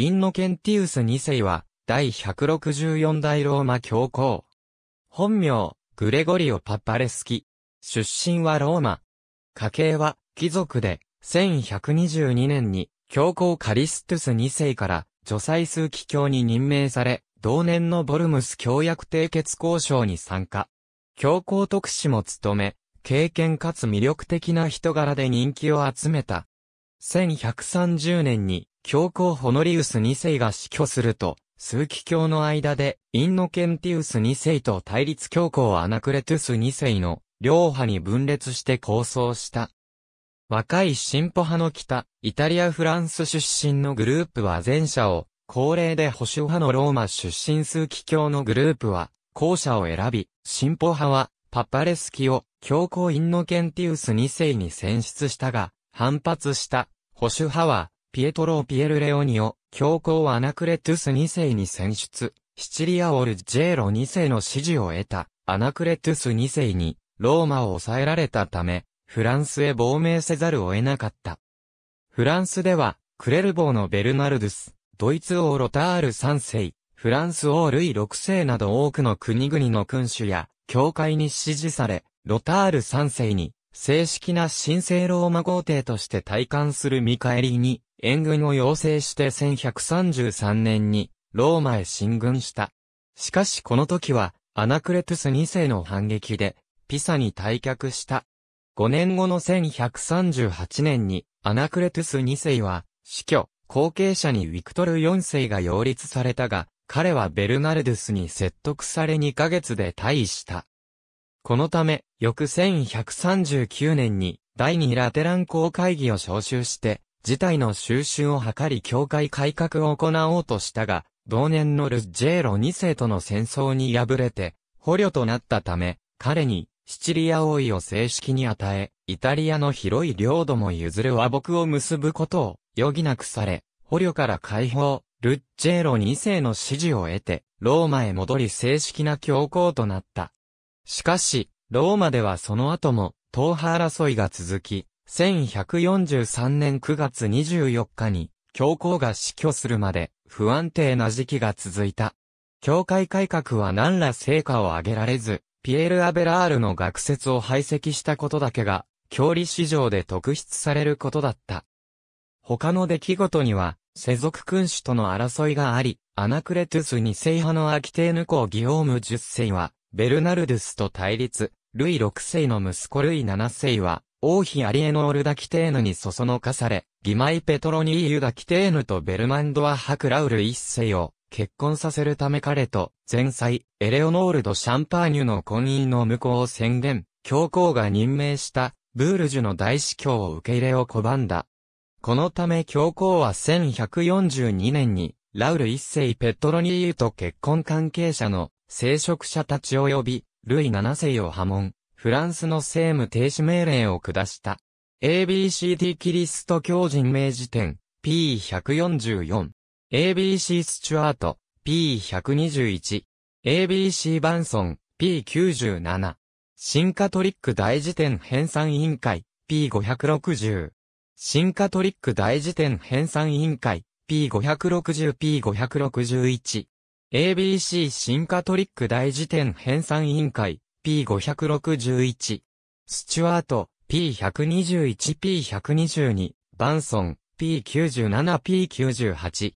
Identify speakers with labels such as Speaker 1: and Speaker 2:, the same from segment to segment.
Speaker 1: インノケンティウス2世は、第164代ローマ教皇。本名、グレゴリオ・パパレスキ。出身はローマ。家系は、貴族で、1122年に、教皇カリストゥス2世から、女祭数奇教に任命され、同年のボルムス協約締結交渉に参加。教皇特使も務め、経験かつ魅力的な人柄で人気を集めた。1130年に教皇ホノリウス2世が死去すると、数奇教の間で、インノケンティウス2世と対立教皇アナクレトゥス2世の両派に分裂して構想した。若い進歩派の北、イタリア・フランス出身のグループは前者を、高齢で保守派のローマ出身数奇教のグループは、後者を選び、進歩派は、パパレスキを、教皇インノケンティウス2世に選出したが、反発した。保守派は、ピエトロ・ピエル・レオニオ、教皇アナクレトゥス2世に選出、シチリア・オル・ジェーロ2世の支持を得た、アナクレトゥス2世に、ローマを抑えられたため、フランスへ亡命せざるを得なかった。フランスでは、クレルボーのベルナルドゥス、ドイツ王ロタール3世、フランス王ルイ6世など多くの国々の君主や、教会に支持され、ロタール3世に、正式な神聖ローマ皇帝として退官する見返りに、援軍を要請して1133年に、ローマへ進軍した。しかしこの時は、アナクレトゥス2世の反撃で、ピサに退却した。5年後の1138年に、アナクレトゥス2世は、死去、後継者にウィクトル4世が擁立されたが、彼はベルナルドゥスに説得され2ヶ月で退位した。このため、翌1139年に第二ラテラン公会議を招集して、事態の収拾を図り教会改革を行おうとしたが、同年のルッジェーロ2世との戦争に敗れて、捕虜となったため、彼にシチリア王位を正式に与え、イタリアの広い領土も譲る和睦を結ぶことを余儀なくされ、捕虜から解放、ルッジェーロ2世の支持を得て、ローマへ戻り正式な教皇となった。しかし、ローマではその後も、党派争いが続き、1143年9月24日に、教皇が死去するまで、不安定な時期が続いた。教会改革は何ら成果を上げられず、ピエール・アベラールの学説を排斥したことだけが、教理史上で特筆されることだった。他の出来事には、世俗君主との争いがあり、アナクレトゥス2世派のアキテーヌ公ギオーム10世は、ベルナルドゥスと対立、ルイ6世の息子ルイ7世は、王妃アリエノール・ダ・キテーヌにそそのかされ、義妹ペトロニーユ・ダ・キテーヌとベルマンドア・ハクラウル1世を結婚させるため彼と、前妻、エレオノールド・シャンパーニュの婚姻の無効を宣言、教皇が任命した、ブールジュの大司教を受け入れを拒んだ。このため教皇は1142年に、ラウル一世ペトロニーユと結婚関係者の聖職者たち及び、ルイ7世を破門、フランスの政務停止命令を下した。ABCD キリスト教人名辞典、P144。ABC スチュアート、P121。ABC バンソン、P97。新カトリック大辞典編纂委員会、P560。新カトリック大辞典編纂委員会、P560、P561。ABC 進化トリック大辞典編纂委員会 P561 スチュワート P121P122 バンソン P97P98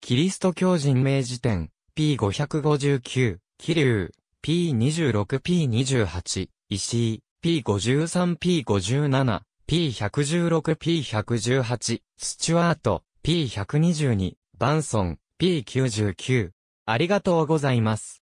Speaker 1: キリスト教人名辞典 P559 キリュウ P26P28 石井 P53P57 P116P118 スチュワート P122 バンソン P99 ありがとうございます。